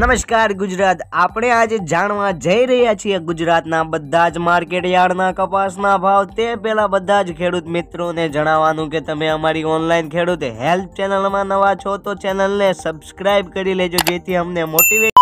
નમસ્કાર ગુજરાત આપણે આજે જાણવા જઈ રહ્યા છીએ ગુજરાતના બધા જ માર્કેટ યાર્ડના કપાસના ભાવ તે પહેલા બધા જ ખેડૂત મિત્રોને જણાવવાનું કે તમે અમારી ઓનલાઈન ખેડૂત હેલ્પ ચેનલમાં નવા છો તો ચેનલને સબસ્ક્રાઈબ કરી લેજો જેથી અમને મોટિવેટ